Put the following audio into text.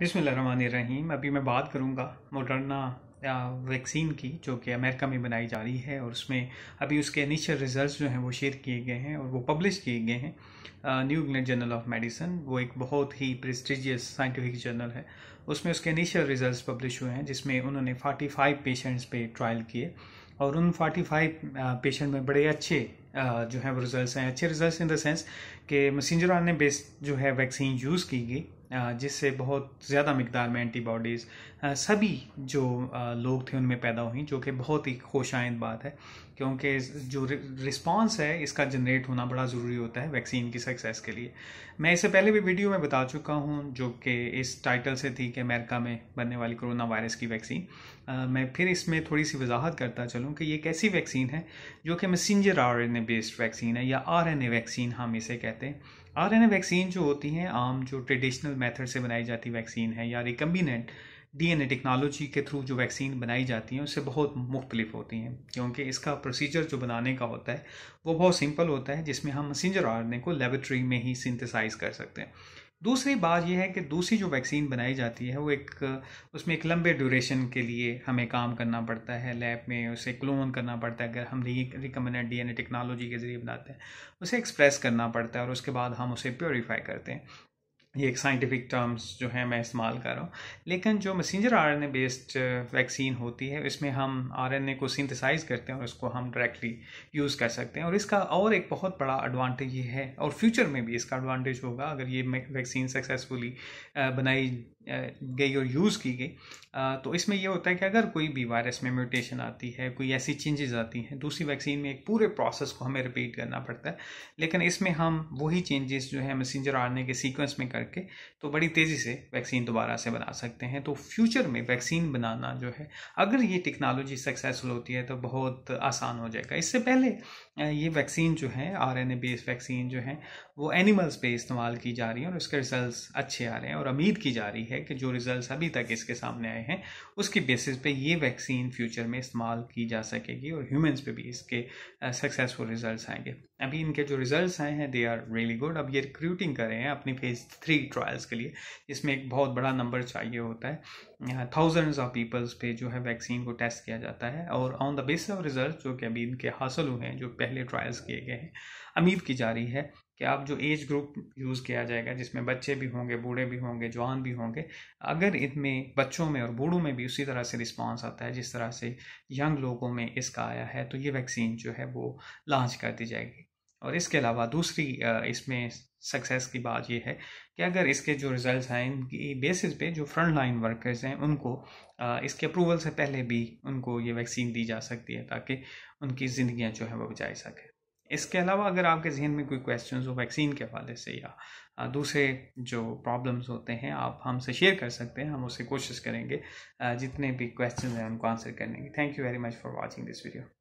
बिसमीम अभी मैं बात करूँगा मोडर्ना वैक्सीन की जो कि अमेरिका में बनाई जा रही है और उसमें अभी उसके इनिशियल रिजल्ट्स जो हैं वो शेयर किए गए हैं और वो पब्लिश किए गए हैं New England Journal of Medicine वो एक बहुत ही प्रेस्टिजियस साइंटिफिक जर्नल है उसमें उसके इनिशियल रिजल्ट्स पब्लिश हुए हैं जिसमें उन्होंने 45 पेशेंट्स पे ट्रायल किए और उन 45 पेशेंट में बड़े अच्छे जो है वो रिजल्ट्स हैं अच्छे रिजल्ट्स इन द सेंस कि मसिंजरान ने बेस जो है वैक्सीन यूज़ की गई जिससे बहुत ज़्यादा मकदार में एंटीबॉडीज़ सभी जो लोग थे उनमें पैदा हुई जो कि बहुत ही खुशाइंद बात है क्योंकि जो रिस्पांस है इसका जनरेट होना बड़ा ज़रूरी होता है वैक्सीन की सक्सेस के लिए मैं इससे पहले भी वीडियो में बता चुका हूँ जो कि इस टाइटल से थी कि अमेरिका में बनने वाली कोरोना वायरस की वैक्सीन मैं फिर इसमें थोड़ी सी वजाहत करता चलूँ कि ये एक वैक्सीन है जो कि मैसेंजर आर बेस्ड वैक्सीन है या ए वैक्सीन हम इसे कहते हैं ए वैक्सीन जो होती हैं आम जो ट्रेडिशनल मेथड से बनाई जाती वैक्सीन है या रिकम्बिनेंट डीएनए टेक्नोलॉजी के थ्रू जो वैक्सीन बनाई जाती है उससे बहुत मुख्तलिफ होती हैं क्योंकि इसका प्रोसीजर जो बनाने का होता है वो बहुत सिंपल होता है जिसमें हम मसेंजर आर को लेबोरेटरी में ही सिंथेसाइज कर सकते हैं दूसरी बात यह है कि दूसरी जो वैक्सीन बनाई जाती है वो एक उसमें एक लंबे ड्यूरेशन के लिए हमें काम करना पड़ता है लैब में उसे क्लोन करना पड़ता है अगर हम रिकमेंडेड डीएनए टेक्नोलॉजी के ज़रिए बनाते हैं उसे एक्सप्रेस करना पड़ता है और उसके बाद हम उसे प्योरीफाई करते हैं ये एक साइंटिफिक टर्म्स जो है मैं इस्तेमाल कर रहा हूँ लेकिन जो मैसेंजर आरएनए बेस्ड वैक्सीन होती है इसमें हम आरएनए को सिंथेसाइज करते हैं और इसको हम डायरेक्टली यूज़ कर सकते हैं और इसका और एक बहुत बड़ा एडवांटेज ये है और फ्यूचर में भी इसका एडवांटेज होगा अगर ये वैक्सीन सक्सेसफुली uh, बनाई uh, गई और यूज़ की गई uh, तो इसमें यह होता है कि अगर कोई भी वायरस में म्यूटेशन आती है कोई ऐसी चेंजेस आती हैं दूसरी वैक्सीन में एक पूरे प्रोसेस को हमें रिपीट करना पड़ता है लेकिन इसमें हम वही चेंजेस जो है मैसेंजर आरएनए के सीक्वेंस में कर करके तो बड़ी तेज़ी से वैक्सीन दोबारा से बना सकते हैं तो फ्यूचर में वैक्सीन बनाना जो है अगर ये टेक्नोलॉजी सक्सेसफुल होती है तो बहुत आसान हो जाएगा इससे पहले ये वैक्सीन जो है आर एन बेस्ड वैक्सीन जो है वो एनिमल्स पे इस्तेमाल की जा रही है और उसके रिजल्ट अच्छे आ रहे हैं और उम्मीद की जा रही है कि जो रिजल्ट अभी तक इसके सामने आए हैं उसकी बेसिस पे ये वैक्सीन फ्यूचर में इस्तेमाल की जा सकेगी और ह्यूमन्स पे भी इसके सक्सेसफुल रिजल्ट आएंगे अभी इनके जो रिजल्ट्स आए हैं दे आर रियली गुड अब ये रिक्रूटिंग कर रहे हैं अपनी फेज थ्री ट्रायल्स के लिए जिसमें एक बहुत बड़ा नंबर चाहिए होता है थाउजेंड्स ऑफ पीपल्स पे जो है वैक्सीन को टेस्ट किया जाता है और on the basis of result जो कि अभी इनके हासिल हुए हैं जो पहले ट्रायल्स किए गए हैं उम्मीद की जा रही है कि आप जो एज ग्रुप यूज़ किया जाएगा जिसमें बच्चे भी होंगे बूढ़े भी होंगे जवान भी होंगे अगर इनमें बच्चों में और बूढ़ों में भी उसी तरह से रिस्पांस आता है जिस तरह से यंग लोगों में इसका आया है तो ये वैक्सीन जो है वो लॉन्च कर दी जाएगी और इसके अलावा दूसरी इसमें सक्सेस की बात यह है कि अगर इसके जो रिजल्ट्स हैं इनकी बेसिस पे जो फ्रंट लाइन वर्कर्स हैं उनको इसके अप्रूवल से पहले भी उनको ये वैक्सीन दी जा सकती है ताकि उनकी ज़िंदियाँ जो हैं वो बचाई सकें इसके अलावा अगर आपके जहन में कोई क्वेश्चन हो वैक्सीन के हवाले से या दूसरे जो प्रॉब्लम्स होते हैं आप हमसे शेयर कर सकते हैं हम उससे कोशिश करेंगे जितने भी क्वेश्चन हैं उनको आंसर करने की thank you very much for watching this video